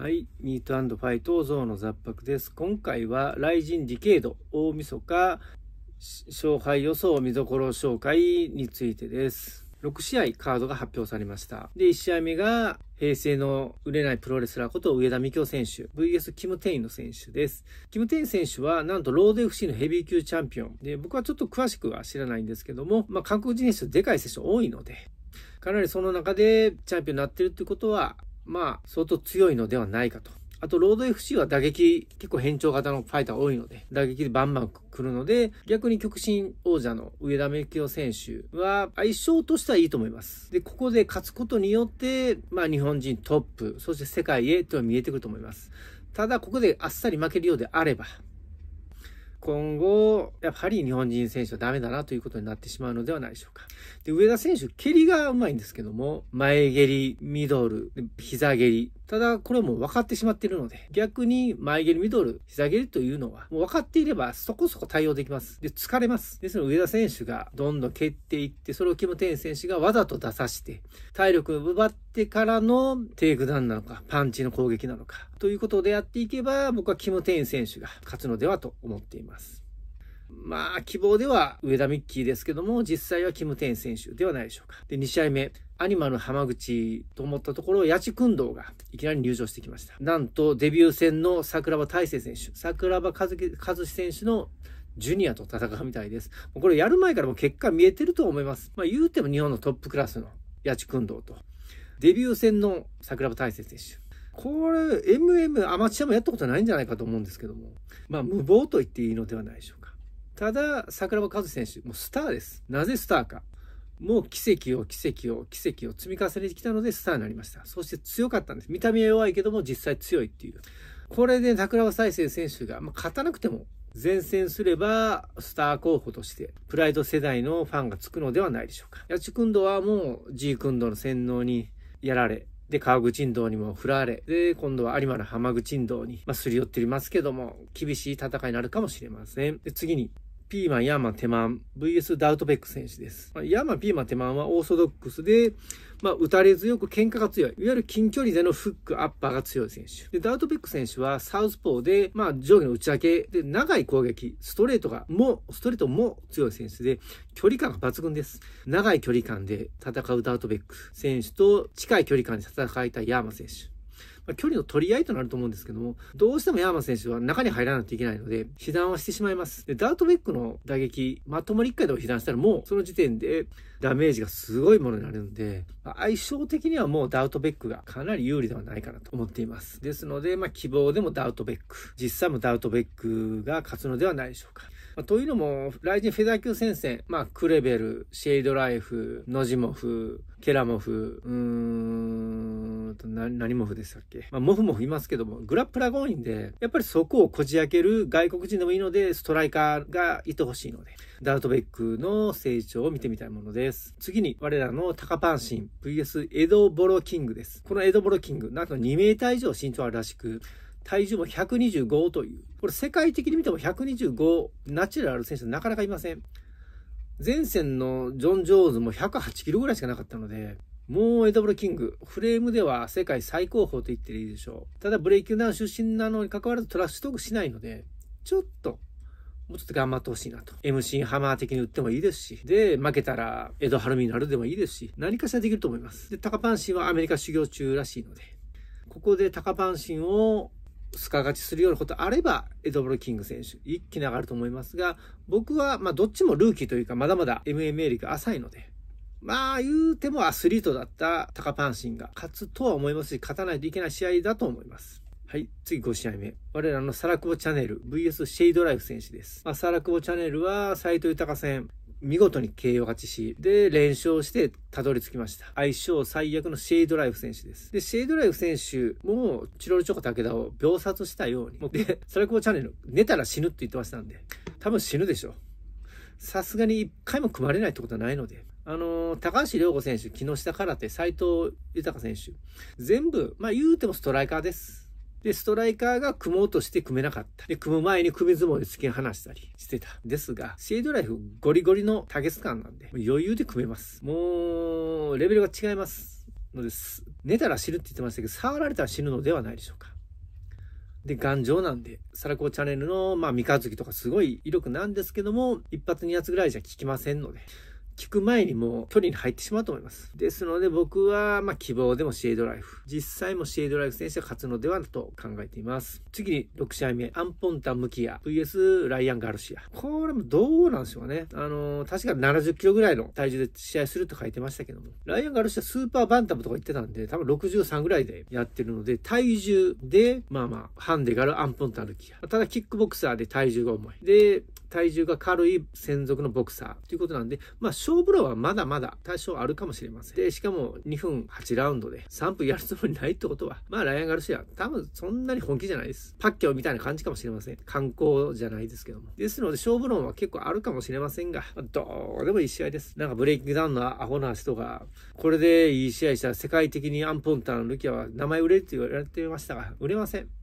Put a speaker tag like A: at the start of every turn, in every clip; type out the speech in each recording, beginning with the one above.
A: はい、ミートファイトゾの雑白です。今回は、雷神ディケード、大晦日、勝敗予想見どころ紹介についてです。6試合カードが発表されました。で、1試合目が、平成の売れないプロレスラーこと上田美京選手、VS キム・テインの選手です。キム・テイン選手は、なんとロード FC のヘビー級チャンピオン。で、僕はちょっと詳しくは知らないんですけども、まあ、韓国人選手でかい選手多いので、かなりその中でチャンピオンになってるってことは、まあ、相当強いのではないかと。あと、ロード FC は打撃、結構変調型のファイター多いので、打撃でバンバン来るので、逆に極真王者の上田き幸選手は、相性としてはいいと思います。で、ここで勝つことによって、まあ、日本人トップ、そして世界へとは見えてくると思います。ただ、ここであっさり負けるようであれば、今後、やはり日本人選手はダメだなということになってしまうのではないでしょうか。で、上田選手、蹴りがうまいんですけども、前蹴り、ミドル、膝蹴り、ただ、これも分かってしまっているので、逆に前蹴り、ミドル、膝蹴りというのは、もう分かっていればそこそこ対応できます。で、疲れます。ですので、上田選手がどんどん蹴っていって、それをキム・テン選手がわざと出さして、体力を奪ってからのテイクダウンなのか、パンチの攻撃なのか、ということでやっていけば、僕はキム・テン選手が勝つのではと思っています。まあ、希望では上田ミッキーですけども、実際はキム・テン選手ではないでしょうか。で、2試合目、アニマの浜口と思ったところ、八千君堂がいきなり入場してきました。なんと、デビュー戦の桜庭大成選手、桜庭和樹選手のジュニアと戦うみたいです。これやる前からも結果見えてると思います。まあ、言うても日本のトップクラスの八千君堂と、デビュー戦の桜庭大成選手。これ、MM、アマチュアもやったことないんじゃないかと思うんですけども、まあ、無謀と言っていいのではないでしょうただ、桜庭和選手、もうスターです。なぜスターか。もう奇跡を奇跡を奇跡を積み重ねてきたのでスターになりました。そして強かったんです。見た目は弱いけども実際強いっていう。これで桜庭再生選手が、まあ、勝たなくても前線すればスター候補としてプライド世代のファンがつくのではないでしょうか。八千君堂はもうジク君ドの洗脳にやられ、で、川口運動にも振られ、で、今度は有馬の浜口運動に、まあ、すり寄っていますけども、厳しい戦いになるかもしれません。で、次に、ピーマン、ヤーマン、テマン、VS ダウトベック選手です。まあ、ヤーマン、ピーマン、テマンはオーソドックスで、まあ、打たれ強く喧嘩が強い。いわゆる近距離でのフック、アッパーが強い選手。で、ダウトベック選手はサウスポーで、まあ、上下の打ち上け、で、長い攻撃、ストレートが、も、ストレートも強い選手で、距離感が抜群です。長い距離感で戦うダウトベック選手と、近い距離感で戦いたいヤーマン選手。まあ、距離の取り合いとなると思うんですけども、どうしてもヤーマン選手は中に入らないといけないので、被弾はしてしまいます。で、ダートベックの打撃、まともに1回でも被弾したらもう、その時点でダメージがすごいものになるんで、まあ、相性的にはもうダウトベックがかなり有利ではないかなと思っています。ですので、まあ、希望でもダウトベック、実際もダウトベックが勝つのではないでしょうか。まあ、というのも、来ンフェザー級戦線、まあ、クレベル、シェイドライフ、ノジモフ、ケラモフ、うーん、何モフでしたっけまあ、モフモフいますけども、グラップラが多いんで、やっぱりそこをこじ開ける外国人でもいいので、ストライカーがいてほしいので、ダルトベックの成長を見てみたいものです。次に、我らのタカパンシン VS エドボロキングです。このエドボロキング、なんと2メーター以上身長あるらしく、体重も125という。これ世界的に見ても125ナチュラルある選手なかなかいません。前線のジョン・ジョーズも108キロぐらいしかなかったので、もうエドブル・キング、フレームでは世界最高峰と言っていいでしょう。ただブレイキンダウン出身なのに関わらずトラッシュトークしないので、ちょっと、もうちょっと頑張ってほしいなと。MC ハマー的に打ってもいいですし、で、負けたらエド・ハルミになるでもいいですし、何かしらできると思います。で、高パンシンはアメリカ修行中らしいので、ここで高パンシンをスカ勝ちするようなことあれば、エドブル・キング選手、一気に上がると思いますが、僕は、まあ、どっちもルーキーというか、まだまだ MMA 歴が浅いので、まあ言うてもアスリートだった高パンシンが勝つとは思いますし、勝たないといけない試合だと思います。はい、次5試合目。我らのサラクボチャネル VS シェイドライフ選手です。まあ、サラクボチャネルは斎藤豊戦、見事に KO 勝ちし、で、連勝してたどり着きました。相性最悪のシェイドライフ選手です。で、シェイドライフ選手も、チロルチョコ武田を秒殺したように。で、サラクボチャンネル、寝たら死ぬって言ってましたんで、多分死ぬでしょう。さすがに一回も組まれないってことはないので。あのー、高橋涼子選手、木下空手、斎藤豊選手、全部、まあ言うてもストライカーです。で、ストライカーが組もうとして組めなかった。で、組む前に組相撲で突き放したりしてた。ですが、シェードライフゴリゴリの多月間なんで、余裕で組めます。もう、レベルが違います。のです。寝たら死ぬって言ってましたけど、触られたら死ぬのではないでしょうか。で、頑丈なんで、サラコチャンネルの、まあ、三日月とかすごい威力なんですけども、一発二発ぐらいじゃ効きませんので、聞く前にも距離に入ってしまうと思います。ですので僕は、ま希望でもシェードライフ。実際もシェードライフ選手が勝つのではと考えています。次、に6試合目、アンポンタ・ムキア、VS ライアン・ガルシア。これもどうなんでしょうね。あのー、確か70キロぐらいの体重で試合すると書いてましたけども。ライアン・ガルシアスーパーバンタムとか言ってたんで、多分63ぐらいでやってるので、体重で、まあまあ、ハンデガル・アンポンタ・ムキア。ただ、キックボクサーで体重が重い。で、体重が軽い専属のボクサーということなんで、まあ、勝負路はまだまだ多少あるかもしれません。で、しかも2分8ラウンドで3分やるつもりないってことは、まあ、ライアン・ガルシア、多分そんなに本気じゃないです。パッキャオみたいな感じかもしれません。観光じゃないですけども。ですので、勝負論は結構あるかもしれませんが、どうでもいい試合です。なんかブレイキングダウンのアホな人が、これでいい試合したら世界的にアンポンタのルキアは名前売れるって言われてましたが、売れません。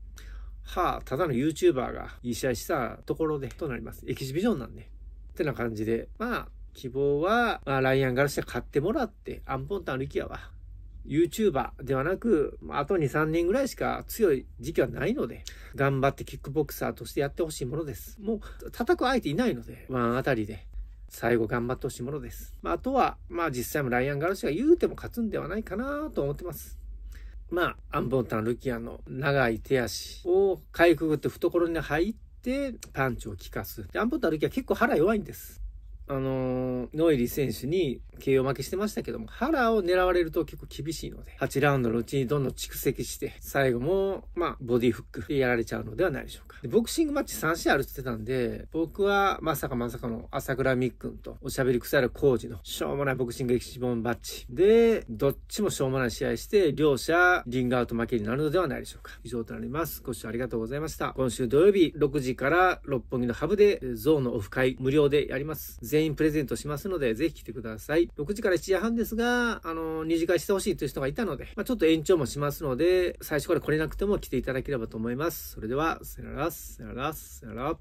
A: はあ、ただの YouTuber がいい試合したところで、となります。エキシビジョンなんで。ってな感じで、まあ、希望は、まあ、ライアンガらシア買ってもらって、アンポンタンキアは、YouTuber ではなく、あと2、3年ぐらいしか強い時期はないので、頑張ってキックボクサーとしてやってほしいものです。もう、叩く相手いないので、ワンあたりで。最後頑張ってほしいものです。まあ、あとは、まあ実際もライアン・ガルシアが言うても勝つんではないかなと思ってます。まあ、アンボンタン・ルキアの長い手足をかいくぐって懐に入って、パンチを効かす。アンボンタン・ルキア結構腹弱いんです。あのー、ノイリー選手に慶応負けしてましたけども、腹を狙われると結構厳しいので、8ラウンドのうちにどんどん蓄積して、最後も、まあ、ボディフックでやられちゃうのではないでしょうか。でボクシングマッチ3試合あるって言ってたんで、僕はまさかまさかの朝倉美くんとおしゃべり腐る工事のしょうもないボクシング歴史本バッチ。で、どっちもしょうもない試合して、両者リングアウト負けになるのではないでしょうか。以上となります。ご視聴ありがとうございました。今週土曜日6時から六本木のハブで、ゾウのオフ会無料でやります。全員プレゼントしますので、ぜひ来てください。6時から7時半ですが、あの、2次会してほしいという人がいたので、まあ、ちょっと延長もしますので、最初から来れなくても来ていただければと思います。それでは、さよなら、さよなら、さよなら。